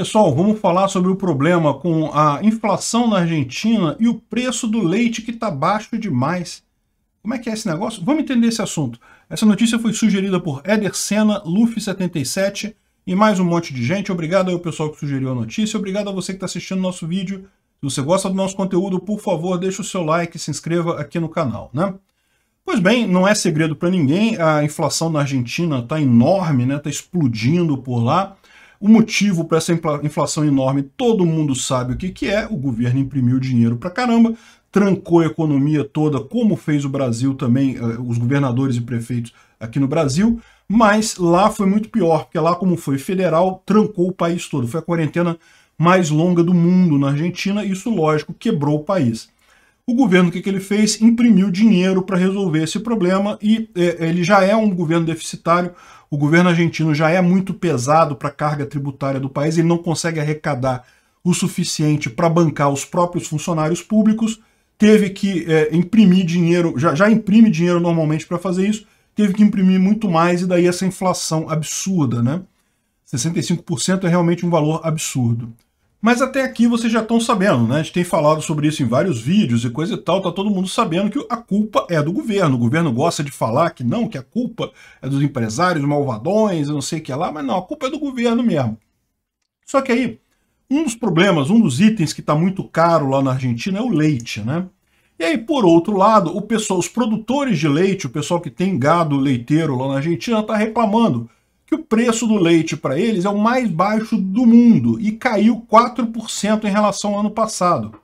Pessoal, vamos falar sobre o problema com a inflação na Argentina e o preço do leite que está baixo demais. Como é que é esse negócio? Vamos entender esse assunto. Essa notícia foi sugerida por Eder Senna, Luffy77 e mais um monte de gente. Obrigado ao pessoal que sugeriu a notícia. Obrigado a você que está assistindo nosso vídeo. Se você gosta do nosso conteúdo, por favor, deixe o seu like e se inscreva aqui no canal. Né? Pois bem, não é segredo para ninguém. A inflação na Argentina está enorme, está né? Tá explodindo por lá. O motivo para essa inflação enorme, todo mundo sabe o que, que é, o governo imprimiu dinheiro para caramba, trancou a economia toda, como fez o Brasil também, eh, os governadores e prefeitos aqui no Brasil, mas lá foi muito pior, porque lá, como foi federal, trancou o país todo. Foi a quarentena mais longa do mundo na Argentina, e isso, lógico, quebrou o país. O governo, o que, que ele fez? Imprimiu dinheiro para resolver esse problema e é, ele já é um governo deficitário. O governo argentino já é muito pesado para a carga tributária do país, ele não consegue arrecadar o suficiente para bancar os próprios funcionários públicos, teve que é, imprimir dinheiro, já, já imprime dinheiro normalmente para fazer isso, teve que imprimir muito mais e daí essa inflação absurda, né? 65% é realmente um valor absurdo. Mas até aqui vocês já estão sabendo, né? A gente tem falado sobre isso em vários vídeos e coisa e tal, tá todo mundo sabendo que a culpa é do governo. O governo gosta de falar que não, que a culpa é dos empresários malvadões, não sei o que lá, mas não, a culpa é do governo mesmo. Só que aí, um dos problemas, um dos itens que está muito caro lá na Argentina é o leite, né? E aí, por outro lado, o pessoal, os produtores de leite, o pessoal que tem gado leiteiro lá na Argentina, está reclamando que o preço do leite para eles é o mais baixo do mundo e caiu 4% em relação ao ano passado.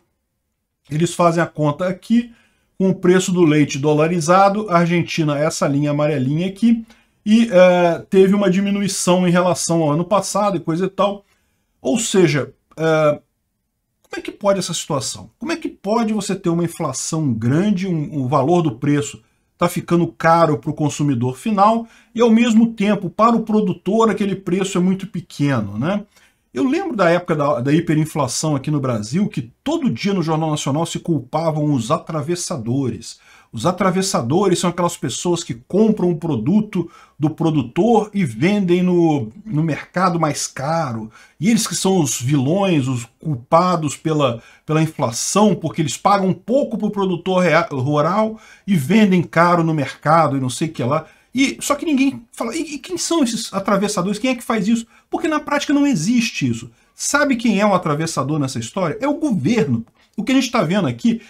Eles fazem a conta aqui com o preço do leite dolarizado, Argentina, essa linha amarelinha aqui, e é, teve uma diminuição em relação ao ano passado e coisa e tal. Ou seja, é, como é que pode essa situação? Como é que pode você ter uma inflação grande, um, um valor do preço está ficando caro para o consumidor final e, ao mesmo tempo, para o produtor, aquele preço é muito pequeno. Né? Eu lembro da época da, da hiperinflação aqui no Brasil, que todo dia no Jornal Nacional se culpavam os atravessadores, os atravessadores são aquelas pessoas que compram um produto do produtor e vendem no, no mercado mais caro. E eles que são os vilões, os culpados pela, pela inflação, porque eles pagam pouco para o produtor real, rural e vendem caro no mercado e não sei o que lá. E, só que ninguém fala, e, e quem são esses atravessadores? Quem é que faz isso? Porque na prática não existe isso. Sabe quem é o um atravessador nessa história? É o governo. O que a gente está vendo aqui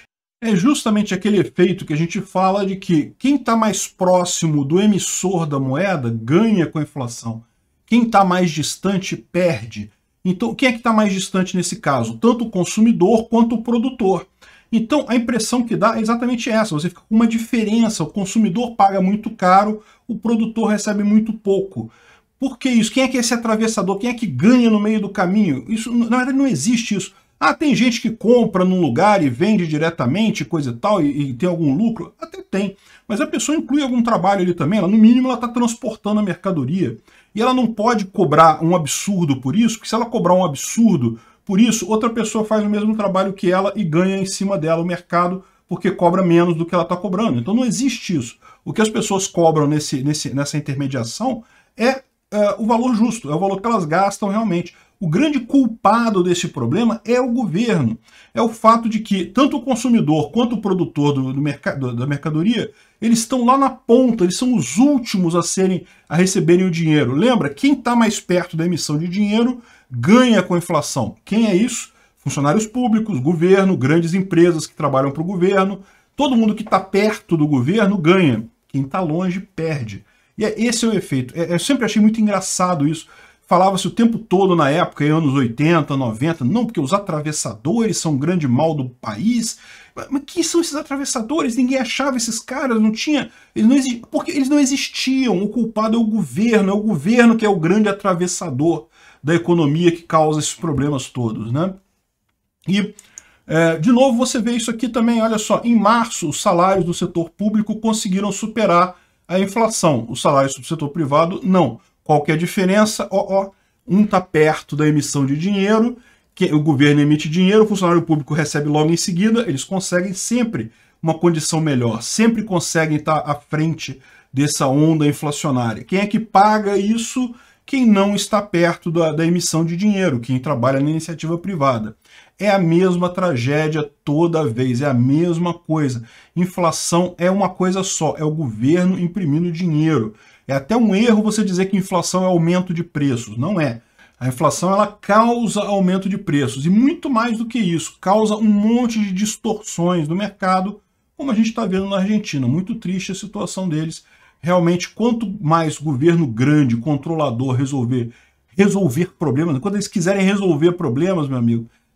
é justamente aquele efeito que a gente fala de que quem está mais próximo do emissor da moeda ganha com a inflação. Quem está mais distante perde. Então, quem é que está mais distante nesse caso? Tanto o consumidor quanto o produtor. Então, a impressão que dá é exatamente essa: você fica com uma diferença. O consumidor paga muito caro, o produtor recebe muito pouco. Por que isso? Quem é que é esse atravessador? Quem é que ganha no meio do caminho? Isso, na verdade, não existe isso. Ah, tem gente que compra num lugar e vende diretamente, coisa e tal, e, e tem algum lucro? Até tem. Mas a pessoa inclui algum trabalho ali também, ela, no mínimo ela está transportando a mercadoria. E ela não pode cobrar um absurdo por isso, porque se ela cobrar um absurdo por isso, outra pessoa faz o mesmo trabalho que ela e ganha em cima dela o mercado, porque cobra menos do que ela está cobrando. Então não existe isso. O que as pessoas cobram nesse, nesse, nessa intermediação é, é o valor justo, é o valor que elas gastam realmente o grande culpado desse problema é o governo. É o fato de que tanto o consumidor quanto o produtor do, do da mercadoria, eles estão lá na ponta, eles são os últimos a serem a receberem o dinheiro. Lembra? Quem está mais perto da emissão de dinheiro ganha com a inflação. Quem é isso? Funcionários públicos, governo, grandes empresas que trabalham para o governo. Todo mundo que está perto do governo ganha. Quem está longe perde. E é, esse é o efeito. É, eu sempre achei muito engraçado isso. Falava-se o tempo todo na época, em anos 80, 90, não, porque os atravessadores são um grande mal do país. Mas, mas quem são esses atravessadores? Ninguém achava esses caras, não tinha. Eles não existiam, porque eles não existiam. O culpado é o governo, é o governo que é o grande atravessador da economia que causa esses problemas todos. Né? E é, de novo, você vê isso aqui também, olha só, em março os salários do setor público conseguiram superar a inflação, os salários do setor privado não. Qual que é a diferença? Ó, ó, um está perto da emissão de dinheiro, que o governo emite dinheiro, o funcionário público recebe logo em seguida, eles conseguem sempre uma condição melhor, sempre conseguem estar tá à frente dessa onda inflacionária. Quem é que paga isso? Quem não está perto da, da emissão de dinheiro, quem trabalha na iniciativa privada. É a mesma tragédia toda vez, é a mesma coisa. Inflação é uma coisa só, é o governo imprimindo dinheiro. É até um erro você dizer que inflação é aumento de preços, não é. A inflação ela causa aumento de preços e muito mais do que isso, causa um monte de distorções no mercado, como a gente está vendo na Argentina. Muito triste a situação deles. Realmente, quanto mais governo grande, controlador, resolver resolver problemas, quando eles quiserem resolver problemas, meu amigo,